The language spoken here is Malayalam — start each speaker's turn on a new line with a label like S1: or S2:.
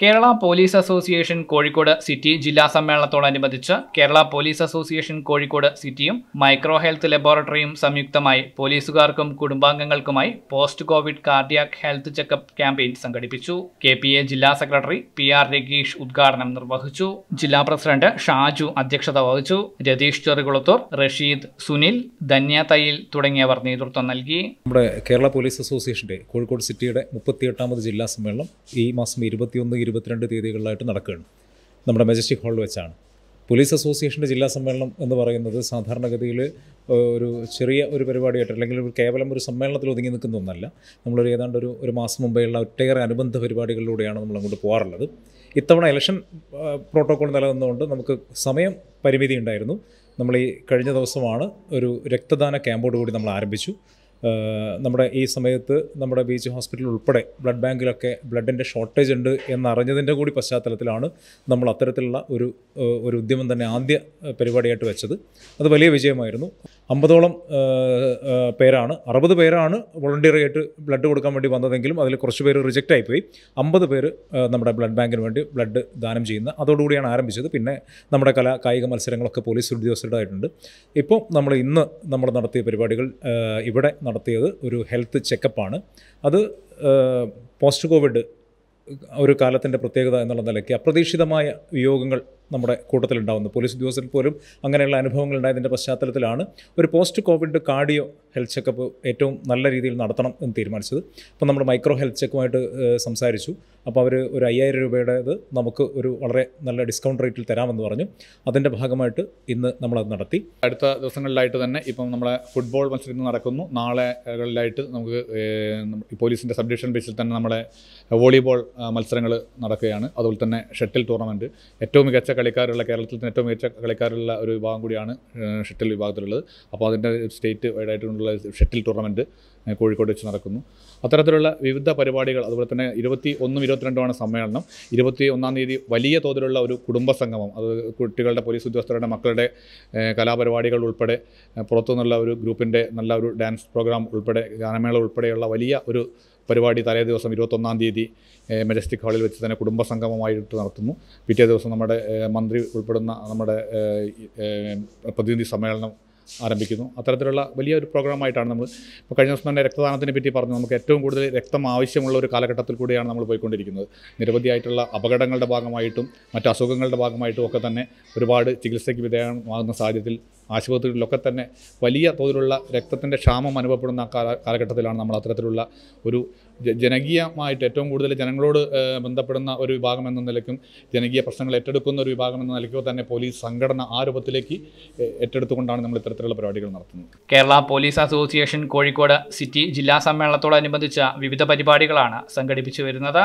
S1: Kerala police association Kozhikode city ജില്ലാ സമ്മേളനത്തോടനുബന്ധിച്ച് കേരള പോലീസ് അസോസിയേഷൻ കോഴിക്കോട് സിറ്റിയും മൈക്രോ ഹെൽത്ത് ലബോറട്ടറിയും സംയുക്തമായി പോലീസുകാർക്കും കുടുംബാംഗങ്ങൾക്കുമായി post covid cardiac health checkup campaign സംഘടിപ്പിച്ചു കെ ജില്ലാ സെക്രട്ടറി പി ആർ രഗീഷ് ഉദ്ഘാടനം നിർവഹിച്ചു ജില്ലാ പ്രസിഡന്റ് ഷാജു അധ്യക്ഷത വഹിച്ചു രതീഷ് ചെറുകുളത്തൂർ റഷീദ് സുനിൽ ധന്യ തയ്യിൽ തുടങ്ങിയവർ നേതൃത്വം നൽകി
S2: നമ്മുടെ കേരള പോലീസ് അസോസിയേഷന്റെ കോഴിക്കോട് സിറ്റിയുടെ മുപ്പത്തിയെട്ടാമത് ജില്ലാ സമ്മേളനം ഈ മാസം ഇരുപത്തിയൊന്ന് ഇരുപത്തിരണ്ട് തീയതികളിലായിട്ട് നടക്കുകയാണ് നമ്മുടെ മജസ്റ്റിക് ഹാളിൽ വെച്ചാണ് പോലീസ് അസോസിയേഷൻ്റെ ജില്ലാ സമ്മേളനം എന്ന് പറയുന്നത് സാധാരണഗതിയിൽ ഒരു ചെറിയ ഒരു പരിപാടിയായിട്ട് അല്ലെങ്കിൽ ഒരു കേവലം ഒരു സമ്മേളനത്തിൽ ഒതുങ്ങി നിൽക്കുന്ന ഒന്നല്ല നമ്മളൊരു ഏതാണ്ട് ഒരു ഒരു മാസം മുമ്പേയുള്ള ഒട്ടേറെ അനുബന്ധ പരിപാടികളിലൂടെയാണ് നമ്മൾ അങ്ങോട്ട് പോകാറുള്ളത് ഇത്തവണ ഇലക്ഷൻ പ്രോട്ടോകോൾ നിലനിന്നുകൊണ്ട് നമുക്ക് സമയം പരിമിതി ഉണ്ടായിരുന്നു നമ്മൾ ഈ കഴിഞ്ഞ ദിവസമാണ് ഒരു രക്തദാന ക്യാമ്പോട് കൂടി നമ്മൾ ആരംഭിച്ചു നമ്മുടെ ഈ സമയത്ത് നമ്മുടെ ബീച്ച് ഹോസ്പിറ്റൽ ഉൾപ്പെടെ ബ്ലഡ് ബാങ്കിലൊക്കെ ബ്ലഡിൻ്റെ ഷോർട്ടേജ് ഉണ്ട് എന്നറിഞ്ഞതിൻ്റെ കൂടി പശ്ചാത്തലത്തിലാണ് നമ്മൾ അത്തരത്തിലുള്ള ഒരു ഒരു ഉദ്യമം തന്നെ ആദ്യ പരിപാടിയായിട്ട് വെച്ചത് അത് വലിയ വിജയമായിരുന്നു അമ്പതോളം പേരാണ് അറുപത് പേരാണ് വോളണ്ടിയറായിട്ട് ബ്ലഡ് കൊടുക്കാൻ വേണ്ടി വന്നതെങ്കിലും അതിൽ കുറച്ച് പേര് റിജക്റ്റ് ആയിപ്പോയി അമ്പത് പേര് നമ്മുടെ ബ്ലഡ് ബാങ്കിന് വേണ്ടി ബ്ലഡ് ദാനം ചെയ്യുന്ന അതോടുകൂടിയാണ് ആരംഭിച്ചത് പിന്നെ നമ്മുടെ കല കായിക മത്സരങ്ങളൊക്കെ പോലീസ് ഉദ്യോഗസ്ഥരുടെ ഇപ്പോൾ നമ്മൾ ഇന്ന് നമ്മൾ നടത്തിയ പരിപാടികൾ ഇവിടെ നടത്തിയത് ഒരു ഹെൽത്ത് ചെക്കപ്പാണ് അത് പോസ്റ്റ് കോവിഡ് ഒരു കാലത്തിൻ്റെ പ്രത്യേകത എന്നുള്ള നിലയ്ക്ക് അപ്രതീക്ഷിതമായ വിയോഗങ്ങൾ നമ്മുടെ കൂട്ടത്തിലുണ്ടാകുന്നത് പോലീസ് ഉദ്യോഗസ്ഥർ പോലും അങ്ങനെയുള്ള അനുഭവങ്ങൾ ഉണ്ടായതിൻ്റെ പശ്ചാത്തലത്തിലാണ് ഒരു post covid cardio health checkup ഏറ്റവും നല്ല രീതിയിൽ നടത്തണം എന്ന് തീരുമാനിച്ചത് അപ്പോൾ നമ്മുടെ മൈക്രോ ഹെൽത്ത് ചെക്കുമായിട്ട് സംസാരിച്ചു അപ്പോൾ അവർ ഒരു അയ്യായിരം രൂപയുടേത് നമുക്ക് ഒരു വളരെ നല്ല ഡിസ്കൗണ്ട് റേറ്റിൽ തരാമെന്ന് പറഞ്ഞു അതിൻ്റെ ഭാഗമായിട്ട് ഇന്ന് നമ്മളത് നടത്തി
S3: അടുത്ത ദിവസങ്ങളിലായിട്ട് തന്നെ ഇപ്പം നമ്മളെ ഫുട്ബോൾ മത്സരം നടക്കുന്നു നാളെകളിലായിട്ട് നമുക്ക് പോലീസിൻ്റെ സബ് ഡിവിഷൻ ബേസിൽ തന്നെ നമ്മളെ വോളിബോൾ മത്സരങ്ങൾ നടക്കുകയാണ് അതുപോലെ തന്നെ ഷട്ടിൽ ടൂർണമെൻറ്റ് ഏറ്റവും മികച്ച കളിക്കാരുള്ള കേരളത്തിൽ ഏറ്റവും മികച്ച കളിക്കാരുള്ള ഒരു വിഭാഗം കൂടിയാണ് ഷട്ടിൽ വിഭാഗത്തിലുള്ളത് അപ്പോൾ അതിൻ്റെ സ്റ്റേറ്റ് വൈഡായിട്ടുള്ള ഷട്ടിൽ ടൂർണമെൻറ്റ് കോഴിക്കോട് വെച്ച് നടക്കുന്നു അത്തരത്തിലുള്ള വിവിധ പരിപാടികൾ അതുപോലെ തന്നെ ഇരുപത്തി ഒന്നും ഇരുപത്തിരണ്ടുമാണ് സമ്മേളനം ഇരുപത്തി ഒന്നാം തീയതി വലിയ തോതിലുള്ള ഒരു കുടുംബ സംഗമം അത് കുട്ടികളുടെ പോലീസ് ഉദ്യോഗസ്ഥരുടെ മക്കളുടെ കലാപരിപാടികൾ ഉൾപ്പെടെ പുറത്തുനിന്നുള്ള ഒരു ഗ്രൂപ്പിൻ്റെ നല്ല ഒരു ഡാൻസ് പ്രോഗ്രാം ഉൾപ്പെടെ ഗാനമേള ഉൾപ്പെടെയുള്ള വലിയ ഒരു പരിപാടി തലേ ദിവസം ഇരുപത്തൊന്നാം തീയതി മെജസ്റ്റിക് ഹാളിൽ വെച്ച് തന്നെ കുടുംബ സംഗമമായിട്ട് നടത്തുന്നു പിറ്റേ ദിവസം നമ്മുടെ മന്ത്രി ഉൾപ്പെടുന്ന നമ്മുടെ പ്രതിനിധി സമ്മേളനം ആരംഭിക്കുന്നു അത്തരത്തിലുള്ള വലിയൊരു പ്രോഗ്രാമായിട്ടാണ് നമ്മൾ ഇപ്പോൾ കഴിഞ്ഞ ദിവസം തന്നെ രക്തദാനത്തിനെ പറ്റി പറഞ്ഞു നമുക്ക് ഏറ്റവും കൂടുതൽ രക്തം ആവശ്യമുള്ള ഒരു കാലഘട്ടത്തിൽ കൂടിയാണ് നമ്മൾ പോയിക്കൊണ്ടിരിക്കുന്നത് നിരവധിയായിട്ടുള്ള അപകടങ്ങളുടെ ഭാഗമായിട്ടും മറ്റ് അസുഖങ്ങളുടെ ഭാഗമായിട്ടും ഒക്കെ തന്നെ ഒരുപാട് ചികിത്സയ്ക്ക് വിധേയമാകുന്ന സാഹചര്യത്തിൽ ആശുപത്രികളിലൊക്കെ തന്നെ വലിയ തോതിലുള്ള രക്തത്തിൻ്റെ ക്ഷാമം അനുഭവപ്പെടുന്ന കാലഘട്ടത്തിലാണ് നമ്മൾ അത്തരത്തിലുള്ള ഒരു ജനകീയമായിട്ട് ഏറ്റവും കൂടുതൽ ജനങ്ങളോട് ബന്ധപ്പെടുന്ന ഒരു വിഭാഗം എന്ന നിലയ്ക്കും ജനകീയ പ്രശ്നങ്ങൾ ഏറ്റെടുക്കുന്ന ഒരു വിഭാഗം എന്ന നിലയ്ക്കോ തന്നെ പോലീസ് സംഘടന ആ രൂപത്തിലേക്ക് ഏറ്റെടുത്തുകൊണ്ടാണ് നമ്മൾ ഇത്തരത്തിലുള്ള പരിപാടികൾ നടത്തുന്നത്
S1: Kerala police association Kozhikode city ജില്ലാ സമ്മേളനത്തോടനുബന്ധിച്ച വിവിധ പരിപാടികളാണ് സംഘടിപ്പിച്ചു വരുന്നത്